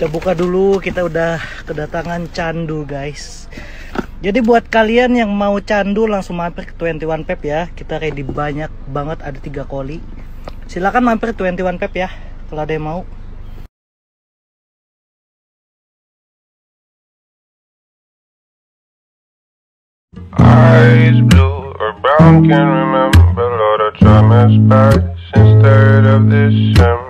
kita buka dulu kita udah kedatangan candu guys jadi buat kalian yang mau candu langsung mampir ke 21 Pep ya kita ready banyak banget ada tiga koli silahkan mampir 21 Pep ya kalau ada yang mau Eyes blue or brown, can't remember Lord, I try my best instead of this um,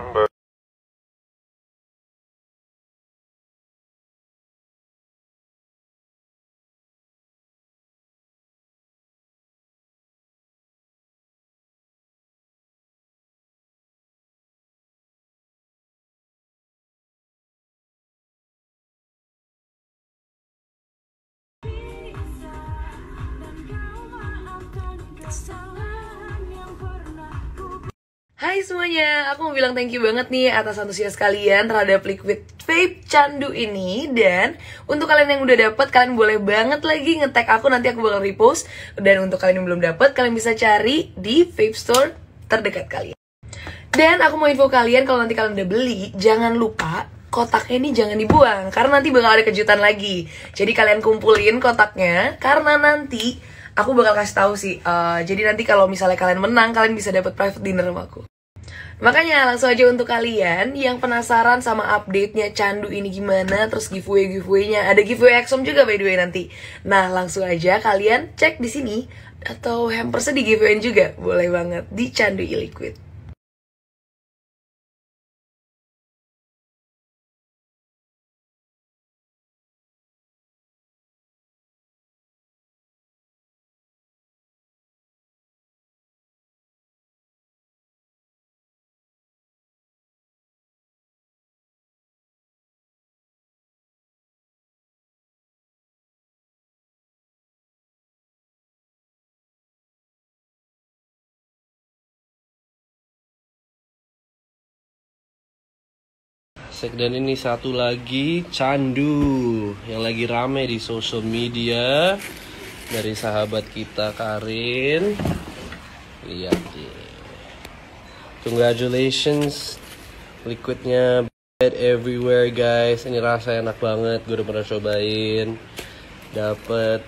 Hai semuanya, aku mau bilang thank you banget nih atas antusias kalian terhadap liquid vape candu ini Dan untuk kalian yang udah dapet, kalian boleh banget lagi ngetek aku, nanti aku bakal repost Dan untuk kalian yang belum dapet, kalian bisa cari di vape store terdekat kalian Dan aku mau info kalian, kalau nanti kalian udah beli, jangan lupa kotaknya ini jangan dibuang Karena nanti bakal ada kejutan lagi Jadi kalian kumpulin kotaknya, karena nanti aku bakal kasih tahu sih uh, jadi nanti kalau misalnya kalian menang kalian bisa dapat private dinner sama aku Makanya langsung aja untuk kalian yang penasaran sama update-nya Candu ini gimana, terus giveaway-giveaway-nya. Ada giveaway Exom juga by the way nanti. Nah, langsung aja kalian cek di sini atau hampers di giveaway juga. Boleh banget di Candu e-liquid Dan ini satu lagi candu yang lagi rame di social media dari sahabat kita Karin lihat deh congratulations liquidnya bed everywhere guys ini rasa enak banget gue udah pernah cobain dapat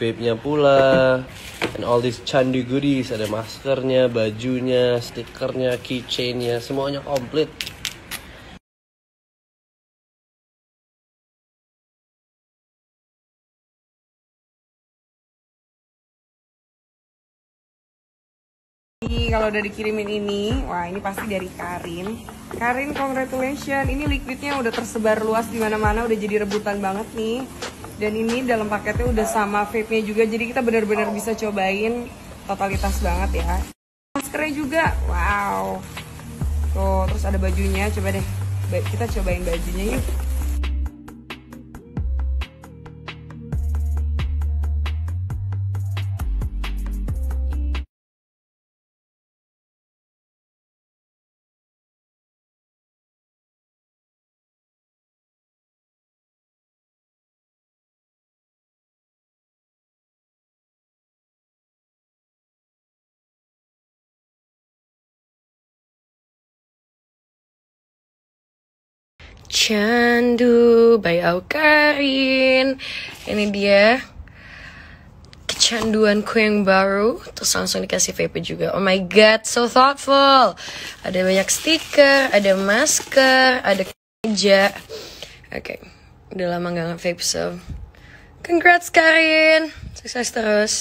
vape nya pula and all these candu goodies ada maskernya bajunya stikernya keychainnya semuanya komplit Ini kalau udah dikirimin ini, wah ini pasti dari Karin. Karin, congratulations. Ini liquidnya udah tersebar luas di mana-mana, udah jadi rebutan banget nih. Dan ini dalam paketnya udah sama vape-nya juga, jadi kita benar-benar bisa cobain totalitas banget ya. Maskernya juga, wow. Tuh, terus ada bajunya, coba deh. Kita cobain bajunya yuk. Candu by Aukarin Ini dia Kecanduanku yang baru Terus langsung dikasih vape juga Oh my god, so thoughtful Ada banyak stiker, ada masker, ada kerja Oke, okay. udah lama gak nge-vape so Congrats Karin Sukses terus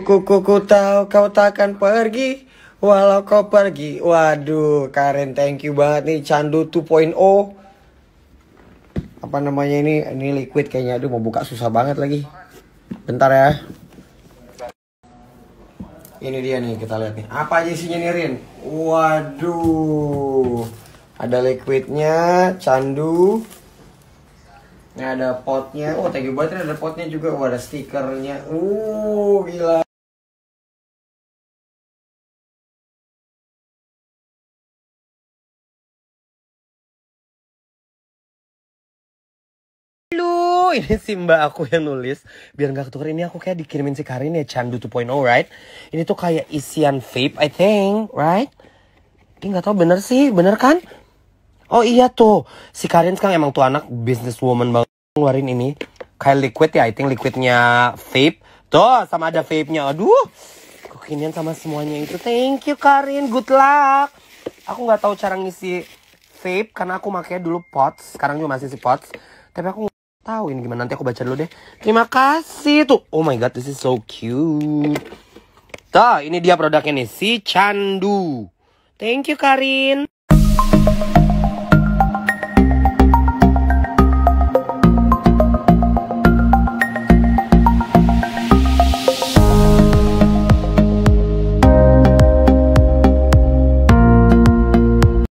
Kuku ku, ku tahu kau takkan pergi walau kau pergi. Waduh, Karen thank you banget nih Candu 2.0. Apa namanya ini? Ini liquid kayaknya. Aduh, mau buka susah banget lagi. Bentar ya. Ini dia nih, kita lihat nih. Apa aja isinya nih, Rin? Waduh. Ada liquidnya, candu. Ini ada potnya. Oh, thank you banget. Ada potnya juga. Oh, ada stikernya. Uh, gila. ini si mbak aku yang nulis biar nggak ketukar ini aku kayak dikirimin si Karin ya Candu 2.0 right ini tuh kayak isian vape I think right ini nggak tahu bener sih bener kan oh iya tuh si Karin sekarang emang tuh anak businesswoman banget ngeluarin ini kayak liquid ya I think liquidnya vape tuh sama ada vape nya aduh kekinian sama semuanya itu thank you Karin good luck aku nggak tahu cara ngisi vape karena aku makanya dulu pots sekarang juga masih si pots tapi aku tahu ini gimana nanti aku baca dulu deh. Terima kasih tuh. Oh my god, this is so cute. Tuh, ini dia produknya nih, si Candu. Thank you Karin.